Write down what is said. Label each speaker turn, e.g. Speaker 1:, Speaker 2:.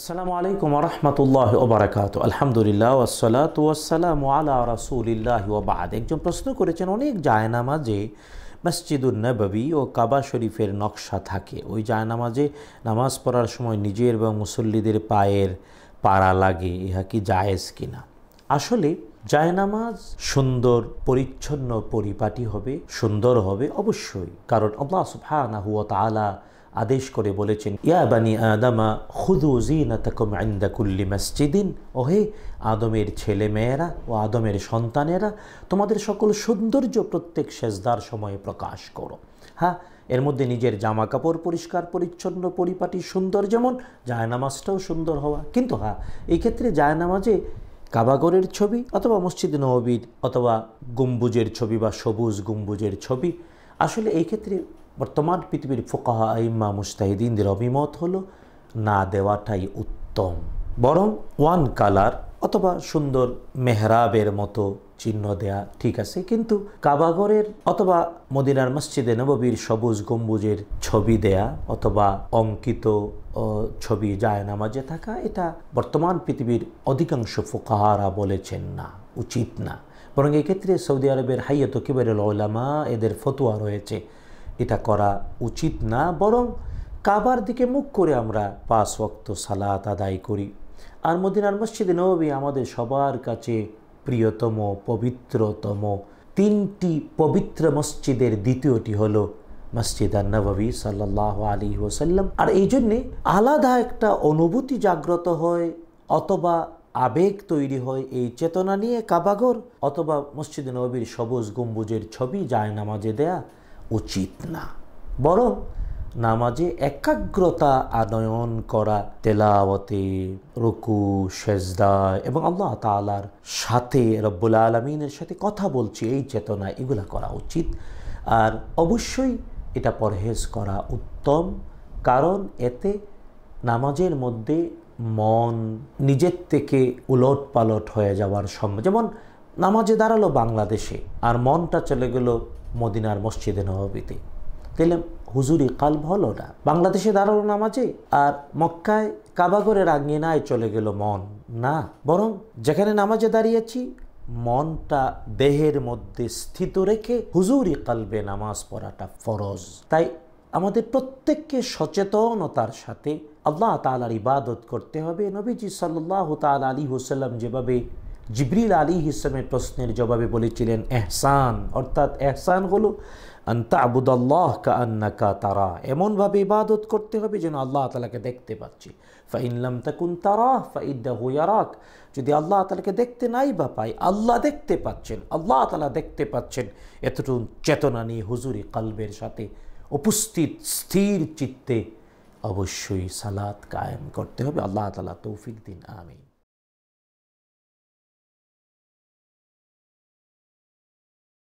Speaker 1: আসসালামু আলাইকুম রহমতুল্লাহ ওবরাকাত আলহামদুলিল্লাহ ওসলাত ওয়াসালাম আলা রসুলিল্লাহ ওবাদ একজন প্রশ্ন করেছেন অনেক জায়নামাজে মসজিদুল নবী ও কাবা শরীফের নকশা থাকে ওই জায়নামাজে নামাজ পড়ার সময় নিজের এবং মুসল্লিদের পায়ের পাড়া লাগে ইহা কি জায়েজ কিনা আসলে জায়নামাজ সুন্দর পরিচ্ছন্ন পরিপাটি হবে সুন্দর হবে অবশ্যই কারণ আল্লাহ সুফানা হুয়া তালা আদেশ করে বলেছেন ইয়া বানি আদামা খুদু জিনাতাকুম ইনদা কুল্লি মসজিদিন ওহে আদমের ছেলে মেয়েরা ও আদমের সন্তানেরা তোমাদের সকল সৌন্দর্য প্রত্যেক সেজদার সময়ে প্রকাশ করো হ্যাঁ এর মধ্যে নিজের জামা কাপড় পরিষ্কার পরিচ্ছন্ন পরিপাটি সুন্দর যেমন জায়নামাজটাও সুন্দর হওয়া কিন্তু হ্যাঁ এই ক্ষেত্রে জায়নামাজে কাবাগরের ছবি অথবা মসজিদ নবীর অথবা গম্বুজের ছবি বা সবুজ গম্বুজের ছবি আসলে এই ক্ষেত্রে বর্তমান পৃথিবীর ফোকাহা ইম্মা মুস্তাহিদিনদের অভিমত হলো না দেওয়াটাই উত্তম বরং ওয়ান কালার অথবা সুন্দর মেহরাবের মতো চিহ্ন দেয়া ঠিক আছে কিন্তু কাবাগরের অথবা মদিনার মসজিদে নববীর সবুজ গম্বুজের ছবি দেয়া অথবা অঙ্কিত ছবি জায়নামাজে থাকা এটা বর্তমান পৃথিবীর অধিকাংশ ফোকাহারা বলেছেন না উচিত না বরং এক্ষেত্রে সৌদি আরবের হাইয়া তকিবের লামা এদের ফতোয়া রয়েছে এটা করা উচিত না বরং কাবার দিকে মুখ করে আমরা পাঁচ ওয়াক্ত সালাত আদায় করি আর মদিনার মসজিদে নবী আমাদের সবার কাছে প্রিয়তম পবিত্রতম তিনটি পবিত্র মসজিদের দ্বিতীয়টি হলো মসজিদ আর নবী সাল্লাহ আলী ওসাল্লাম আর এই জন্যে আলাদা একটা অনুভূতি জাগ্রত হয় অথবা আবেগ তৈরি হয় এই চেতনা নিয়ে কাবাগর অথবা মসজিদ নবীর সবুজ গম্বুজের ছবি যায় নামাজে দেয়া উচিত না বরং নামাজে একাগ্রতা আনয়ন করা তেলাওয়াতে রুকু সেজদা এবং আল্লাহ তালার সাথে রব্বুল আলমিনের সাথে কথা বলছি এই চেতনা এগুলা করা উচিত আর অবশ্যই এটা পরহেজ করা উত্তম কারণ এতে নামাজের মধ্যে মন নিজের থেকে উলট পালট হয়ে যাওয়ার সম্ভব যেমন নামাজে দাঁড়ালো বাংলাদেশে আর মনটা চলে গেল মদিনার মসজিদে নবাবিতে তাহলে হুজুরি কাল হলো না বাংলাদেশে দাঁড়ালো নামাজে আর মক্কায় রাঙিয়ে নাই চলে গেল মন না বরং যেখানে নামাজে দাঁড়িয়েছি মনটা দেহের মধ্যে স্থিত রেখে হুজুরি কালবে নামাজ পড়াটা ফরজ তাই আমাদের প্রত্যেককে সচেতনতার সাথে আল্লাহ তালার ইবাদত করতে হবে নবীজি সাল্লাহ তাল আলী হুসাল্লাম যেভাবে জিবরিল আলী ইসলামের প্রশ্নের জবাবে বলেছিলেন এহসান অর্থাৎ এহসান হলো আন্তা আবুদাল্লাহ কা কা তারা এমনভাবে ইবাদত করতে হবে যেন আল্লাহ তালাকে দেখতে পাচ্ছি ফাইনলাম তাকুন তারা ফাইদ্দা হুয়ারাক যদি আল্লাহ তালাকে দেখতে নাই বা পাই আল্লাহ দেখতে পাচ্ছেন আল্লাহ তালা দেখতে পাচ্ছেন এতটুকু চেতনা নিয়ে হুজুরি কালবের সাথে উপস্থিত স্থির চিত্তে অবশ্যই সালাত কায়েম করতে হবে আল্লাহ তালা তৌফিক দিন আমিন